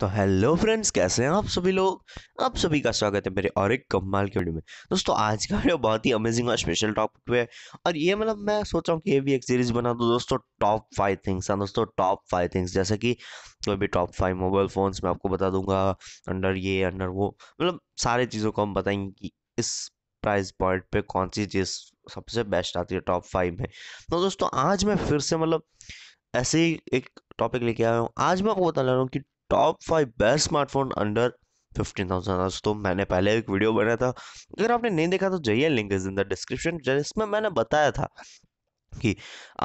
तो hello friends कैसे हैं आप सभी लोग आप सभी का स्वागत है मेरे और एक कमाल के वीडियो में दोस्तों आज का वीडियो बहुत ही अमेजिंग और स्पेशल टॉपिक पे है और ये मतलब मैं सोच रहा हूँ कि ये भी एक सीरीज बना दो दोस्तों टॉप फाइव थिंग्स हाँ दोस्तों टॉप फाइव थिंग्स जैसे कि कोई भी टॉप फाइव मोबाइल फ़ोन्स मैं आपको बता दूंगा अंडर ये अंडर वो मतलब सारे चीज़ों को हम बताएंगे कि इस प्राइस पॉइंट पर कौन सी चीज़ सबसे बेस्ट आती है टॉप फाइव में तो दोस्तों आज मैं फिर से मतलब ऐसे ही एक टॉपिक लेके आया हूँ आज मैं आपको बता रहा हूँ कि top five best smartphone under fifteen thousand तो मैंने पहले एक वीडियो बनाया था अगर आपने नहीं देखा तो जाइए link is in the description जिसमें मैंने बताया था कि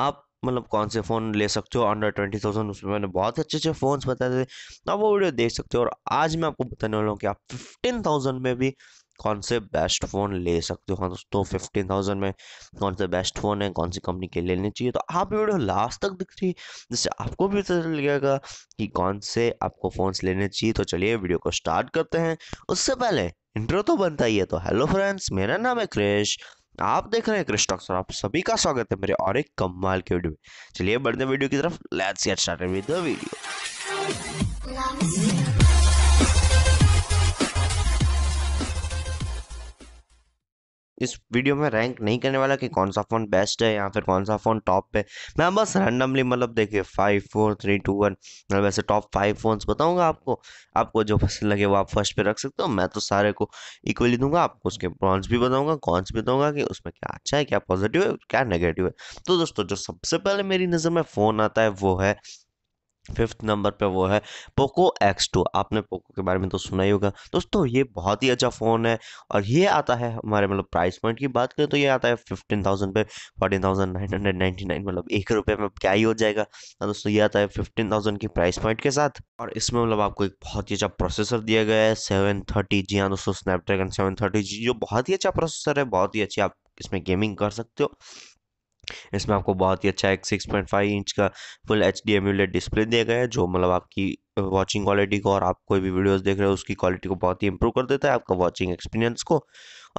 आप मतलब कौन से फ़ोन ले सकते हो अंडर ट्वेंटी थाउजेंड उसमें मैंने बहुत अच्छे अच्छे फ़ोन्स बताए थे आप वो वीडियो देख सकते हो और आज मैं आपको बताने वाला हूँ कि आप फिफ्टीन थाउजेंड में भी कौन से बेस्ट फ़ोन ले सकते हो हाँ दोस्तों फिफ्टीन थाउजेंड में कौन से बेस्ट फ़ोन है कौन सी कंपनी के लेने चाहिए तो आप वीडियो लास्ट तक दिख रही जिससे आपको भी पता जाएगा कि कौन से आपको फ़ोन्स लेने चाहिए तो चलिए वीडियो को स्टार्ट करते हैं उससे पहले इंट्रो तो बनता ही है तो हेलो फ्रेंड्स मेरा नाम है क्रेश आप देख रहे हैं क्रिस्टॉक्स और आप सभी का स्वागत है मेरे और एक कमाल के वीडियो में चलिए बढ़ते वीडियो की तरफ let's get started with the video इस वीडियो में रैंक नहीं करने वाला कि कौन सा फ़ोन बेस्ट है या फिर कौन सा फ़ोन टॉप पे मैं बस रैंडमली मतलब देखिए five four three two one मतलब ऐसे टॉप फाइव फ़ोन्स बताऊंगा आपको आपको जो पसंद लगे वो आप फर्स्ट पे रख सकते हो मैं तो सारे को इक्वली दूंगा आपको उसके प्रॉन्स भी बताऊंगा कॉन्स भी बताऊंगा कि उसमें क्या अच्छा है क्या पॉजिटिव है क्या नेगेटिव है तो दोस्तों जो सबसे पहले मेरी नज़र में फ़ोन आता है वो है फिफ्थ नंबर पे वो है पोको एक्स टू आपने पोको के बारे में तो सुना ही होगा दोस्तों ये बहुत ही अच्छा फ़ोन है और ये आता है हमारे मतलब प्राइस पॉइंट की बात करें तो ये आता है फिफ्टीन थाउजेंड पे fourteen thousand nine hundred ninety nine मतलब एक रुपये में क्या ही हो जाएगा हाँ दोस्तों ये आता है फिफ्टीन थाउजेंड की प्राइस पॉइंट के साथ और इसमें मतलब आपको एक बहुत ही अच्छा प्रोसेसर दिया गया है सेवन थर्टी जी हाँ दोस्तों स्नैपड्रैगन सेवन थर्टी जी जो बहुत ही अच्छा प्रोसेसर है बहुत ही अच्छी आप इसमें गेमिंग कर सकते हो इसमें आपको बहुत ही अच्छा एक सिक्स पॉइंट फाइव इंच का full H D AMOLED display दिया गया है जो मतलब आपकी वॉचिंग क्वालिटी को और आप कोई भी वीडियोज़ देख रहे हो उसकी क्वालिटी को बहुत ही इंप्रूव कर देता है आपका वॉचिंग एक्सपीरियंस को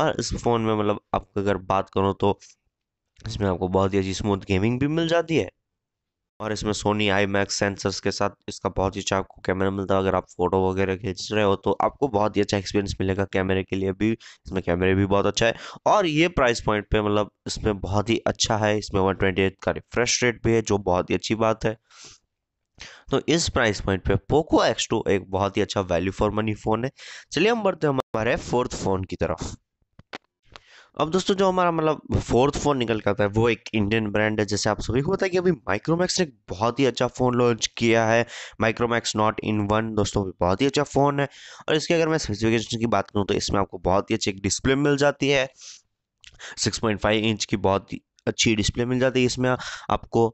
और इस फ़ोन में मतलब आप अगर बात करो तो इसमें आपको बहुत ही अच्छी स्मूथ गेमिंग भी मिल जाती है और इसमें सोनी आई मैक्स सेंसर्स के साथ इसका बहुत ही अच्छा आपको कैमरा मिलता है अगर आप फोटो वगैरह खींच रहे हो तो आपको बहुत ही अच्छा एक्सपीरियंस मिलेगा कैमरे के लिए भी इसमें कैमरे भी बहुत अच्छा है और ये प्राइस पॉइंट पे मतलब इसमें बहुत ही अच्छा है इसमें वन ट्वेंटी का रिफ्रेश रेट भी है जो बहुत ही अच्छी बात है तो इस प्राइस पॉइंट पे पोको एक्स टू एक बहुत ही अच्छा वैल्यू फॉर मनी फ़ोन है चलिए हम बढ़ते हैं हमारे फोर्थ फ़ोन की तरफ अब दोस्तों जो हमारा मतलब फोर्थ फ़ोन निकल कर आता है वो एक इंडियन ब्रांड है जैसे आप सभी को पता है कि अभी माइक्रोमैक्स ने एक बहुत ही अच्छा फ़ोन लॉन्च किया है माइक्रोमैक्स नॉट इन वन दोस्तों बहुत ही अच्छा फ़ोन है और इसके अगर मैं स्पेसिफिकेशन की बात करूँ तो इसमें आपको बहुत ही अच्छी एक डिस्प्ले मिल जाती है सिक्स पॉइंट फाइव इंच की बहुत ही अच्छी डिस्प्ले मिल जाती है इसमें आपको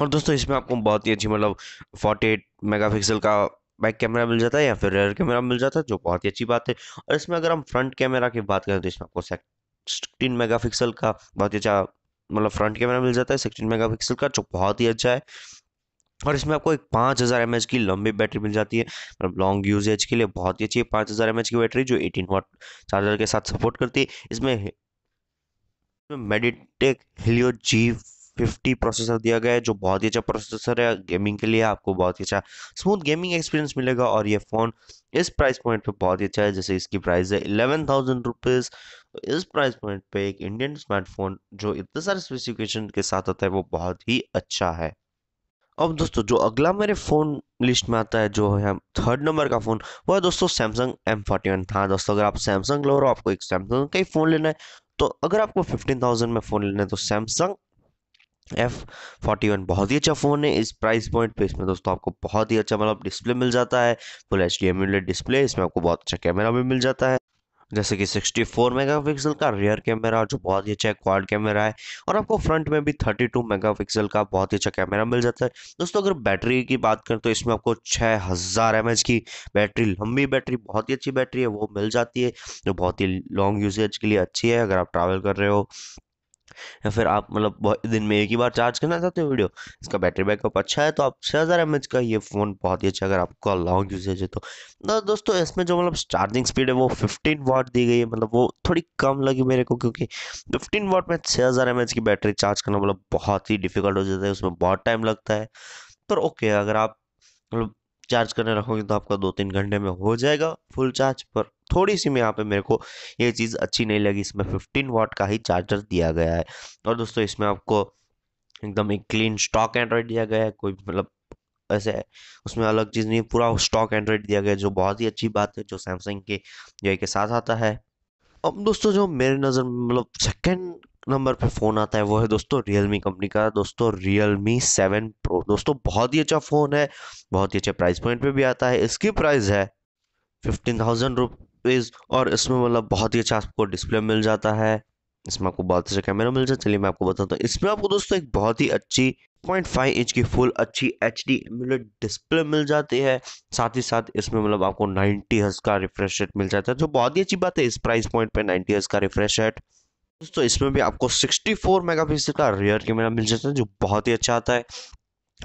और दोस्तों इसमें आपको बहुत ही अच्छी मतलब फोर्टी एट मेगा पिक्सल का बैक कैमरा मिल जाता है या फिर रेयर कैमरा मिल जाता है जो बहुत ही अच्छी बात है और इसमें अगर हम फ्रंट कैमरा की बात करें तो इसमें आपको सिक्सटीन मेगा का बहुत ही अच्छा मतलब फ्रंट कैमरा मिल जाता है सिक्सटीन मेगा का जो बहुत ही अच्छा है और इसमें आपको एक पाँच हज़ार एम की लंबी बैटरी मिल जाती है मतलब लॉन्ग यूजेज के लिए बहुत ही अच्छी है पाँच हज़ार एम की बैटरी जो एटीन वाट चार्जर के साथ सपोर्ट करती है इसमें MediaTek Helio G fifty processor दिया गया है जो बहुत ही अच्छा प्रोसेसर है गेमिंग के लिए आपको बहुत ही अच्छा स्मूथ गेमिंग एक्सपीरियंस मिलेगा और ये फ़ोन इस प्राइस पॉइंट पे बहुत ही अच्छा है जैसे इसकी प्राइस है इलेवन थाउजेंड रुपीज़ इस प्राइस पॉइंट पे एक इंडियन स्मार्टफोन जो इतने सारे स्पेसिफिकेशन के साथ आता है वो बहुत ही अच्छा है अब दोस्तों जो अगला मेरे फ़ोन लिस्ट में आता है जो है थर्ड नंबर का फ़ोन वो है दोस्तों सैमसंग एम फोर्टी वन था दोस्तों अगर आप सैमसंग लो रहे हो आपको एक सैमसंग का ही फ़ोन लेना है तो अगर आपको फिफ्टीन थाउजेंड में फ़ोन लेना है तो सैमसंग एफ फोर्टी वन बहुत ही अच्छा फ़ोन है इस प्राइस पॉइंट पे इसमें दोस्तों आपको बहुत ही अच्छा मतलब डिस्प्ले मिल जाता है full H D AMOLED display इसमें आपको बहुत अच्छा कैमरा भी मिल जाता है जैसे कि 64 मेगापिक्सल का रियर कैमरा जो बहुत ही अच्छा क्वाड कैमरा है और आपको फ्रंट में भी 32 मेगापिक्सल का बहुत ही अच्छा कैमरा मिल जाता है दोस्तों अगर बैटरी की बात करें तो इसमें आपको 6000 हज़ार की बैटरी लंबी बैटरी बहुत ही अच्छी बैटरी है वो मिल जाती है जो बहुत ही लॉन्ग यूजेज के लिए अच्छी है अगर आप ट्रैवल कर रहे हो या फिर आप मतलब दिन में एक ही बार चार्ज करना चाहते हो वीडियो इसका बैटरी बैकअप अच्छा है तो आप छः हज़ार एम एच का ये फ़ोन बहुत ही अच्छा अगर आपका लॉन्ग यूजेज है तो।, तो दोस्तों इसमें जो मतलब चार्जिंग स्पीड है वो फिफ्टीन वाट दी गई है मतलब वो थोड़ी कम लगी मेरे को क्योंकि फिफ्टीन वाट में छः हज़ार एम एच की बैटरी चार्ज करना मतलब बहुत ही डिफिकल्ट हो जाता है उसमें बहुत टाइम लगता है पर ओके अगर आप मतलब चार्ज करने रखोगे तो आपका दो तीन घंटे में हो जाएगा फुल चार्ज पर थोड़ी सी में यहाँ पे मेरे को ये चीज़ अच्छी नहीं लगी इसमें फिफ्टीन वाट का ही चार्जर दिया गया है और दोस्तों इसमें आपको एकदम एक क्लीन स्टॉक एंड्रॉयड दिया गया है कोई मतलब ऐसे है उसमें अलग चीज़ नहीं पूरा स्टॉक एंड्रॉयड दिया गया है जो बहुत ही अच्छी बात है जो सैमसंग के जो के साथ आता है अब दोस्तों जो मेरे नज़र में मतलब सेकेंड नंबर पे फ़ोन आता है वो है दोस्तों रियलमी कंपनी का दोस्तों रियलमी सेवन प्रो दोस्तों बहुत ही अच्छा फ़ोन है बहुत ही अच्छे प्राइस पॉइंट पे भी आता है इसकी प्राइस है फिफ्टीन थाउजेंड रुपीज़ और इसमें मतलब बहुत ही अच्छा आपको डिस्प्ले मिल जाता है इसमें आपको बहुत अच्छा कैमरा मिल जाता है चलिए मैं आपको बताता हूँ इसमें आपको दोस्तों एक बहुत ही अच्छी पॉइंट फाइव इंच की फुल अच्छी एच डी डिस्प्ले मिल जाती है साथ ही साथ इसमें मतलब आपको नाइन्टी हज का रिफ्रेश रेट मिल जाता है जो तो बहुत ही अच्छी बात है इस प्राइस पॉइंट पे नाइन्टी हज का रिफ्रेश रेट दोस्तों इसमें भी आपको 64 मेगापिक्सल का रियर कैमरा मिल जाता है जो बहुत ही अच्छा आता है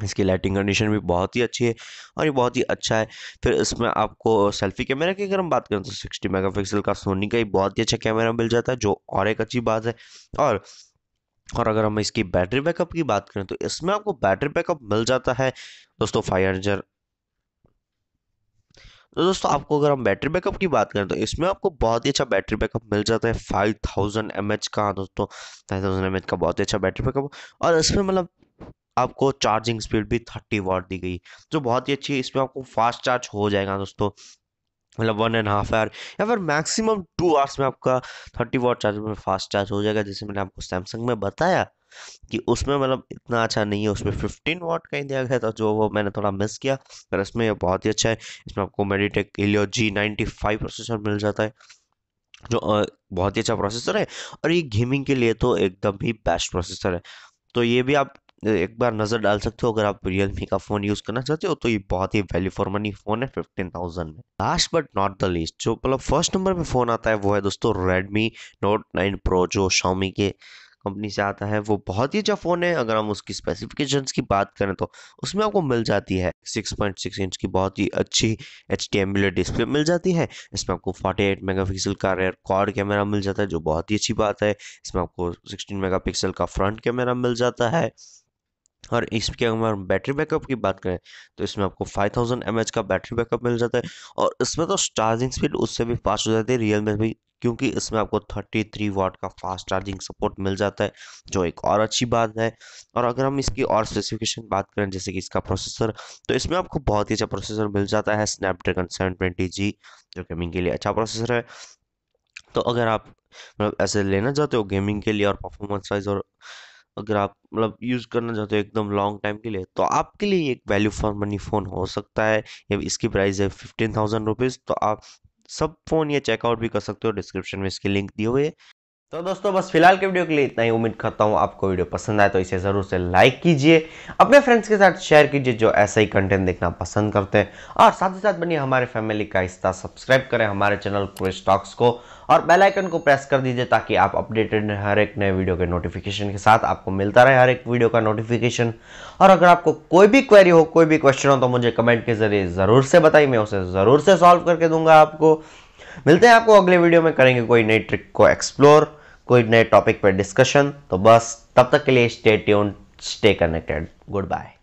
इसकी लाइटिंग कंडीशन भी बहुत ही अच्छी है और ये बहुत ही अच्छा है फिर इसमें आपको सेल्फी कैमरा की अगर हम बात करें तो 60 मेगापिक्सल का सोनी का ही बहुत ही अच्छा कैमरा मिल जाता है जो और एक अच्छी बात है और और अगर हम इसकी बैटरी बैकअप की बात करें तो इसमें आपको बैटरी बैकअप मिल जाता है दोस्तों फाइव हंड्रेड तो दोस्तों आपको अगर हम बैटरी बैकअप की बात करें तो इसमें आपको बहुत ही अच्छा बैटरी बैकअप मिल जाता है फाइव थाउजेंड एम एच का दोस्तों फाइव थाउजेंड एम एच का बहुत ही अच्छा बैटरी बैकअप और इसमें मतलब आपको चार्जिंग स्पीड भी थर्टी वाट दी गई जो बहुत ही अच्छी है इसमें आपको फास्ट चार्ज हो जाएगा दोस्तों मतलब वन एंड हाफ आवर या फिर मैक्सिमम टू आवर्स में आपका थर्टी वाट चार्ज में फास्ट चार्ज हो जाएगा जैसे मैंने आपको सैमसंग में बताया कि उसमें मतलब इतना अच्छा नहीं है उसमें फिफ्टीन वाट का ही दिया गया था जो वो मैंने थोड़ा मिस किया पर इसमें बहुत ही अच्छा है इसमें आपको MediaTek Helio G ninety five processor मिल जाता है जो बहुत ही अच्छा प्रोसेसर है और ये गेमिंग के लिए तो एकदम ही बेस्ट प्रोसेसर है तो ये भी आप एक बार नज़र डाल सकते हो अगर आप रियल मी का फ़ोन यूज़ करना चाहते हो तो ये बहुत ही वैल्यू फॉर मनी फ़ोन है फिफ्टीन थाउजेंड में last but not the least जो मतलब फर्स्ट नंबर पे फ़ोन आता है वो है दोस्तों रेडमी नोट नाइन प्रो जो शॉमी के कंपनी से आता है वो बहुत ही अच्छा फ़ोन है अगर हम उसकी स्पेसिफिकेशंस की बात करें तो उसमें आपको मिल जाती है 6.6 इंच की बहुत ही अच्छी एच डिस्प्ले मिल जाती है इसमें आपको 48 पिक्सल का रेयर कॉर्ड कैमरा मिल जाता है जो बहुत ही अच्छी बात है इसमें आपको 16 मेगापिक्सल का फ्रंट कैमरा मिल जाता है और इसके अगर हम बैटरी बैकअप की बात करें तो इसमें आपको 5000 थाउजेंड का बैटरी बैकअप मिल जाता है और इसमें तो चार्जिंग स्पीड उससे भी फास्ट हो जाती है रियल में भी क्योंकि इसमें आपको 33 वाट का फास्ट चार्जिंग सपोर्ट मिल जाता है जो एक और अच्छी बात है और अगर हम इसकी और स्पेसिफिकेशन बात करें जैसे कि इसका प्रोसेसर तो इसमें आपको बहुत ही अच्छा प्रोसेसर मिल जाता है स्नैपड्रैगन सेवन जो गेमिंग के लिए अच्छा प्रोसेसर है तो अगर आप मतलब ऐसे लेना चाहते हो गेमिंग के लिए और परफॉर्मेंस वाइज और अगर आप मतलब यूज़ करना चाहते हो एकदम लॉन्ग टाइम के लिए तो आपके लिए एक वैल्यू फॉर मनी फ़ोन हो सकता है या इसकी प्राइस है फिफ्टीन थाउजेंड रुपीज़ तो आप सब फ़ोन या चेकआउट भी कर सकते हो डिस्क्रिप्शन में इसके लिंक दिए हुए तो दोस्तों बस फिलहाल के वीडियो के लिए इतना ही उम्मीद करता हूँ आपको वीडियो पसंद आए तो इसे ज़रूर से लाइक कीजिए अपने फ्रेंड्स के साथ शेयर कीजिए जो ऐसा ही कंटेंट देखना पसंद करते हैं और साथ ही साथ बनिए हमारे फैमिली का हिस्सा सब्सक्राइब करें हमारे चैनल को स्टॉक्स को और बेल आइकन को प्रेस कर दीजिए ताकि आप अपडेटेड हर एक नए वीडियो के नोटिफिकेशन के साथ आपको मिलता रहे हर एक वीडियो का नोटिफिकेशन और अगर आपको कोई भी क्वेरी हो कोई भी क्वेश्चन हो तो मुझे कमेंट के जरिए ज़रूर से बताइए मैं उसे ज़रूर से सॉल्व करके दूंगा आपको मिलते हैं आपको अगले वीडियो में करेंगे कोई नई ट्रिक को एक्सप्लोर कोई नए टॉपिक पर डिस्कशन तो बस तब तक के लिए stay tune stay connected good bye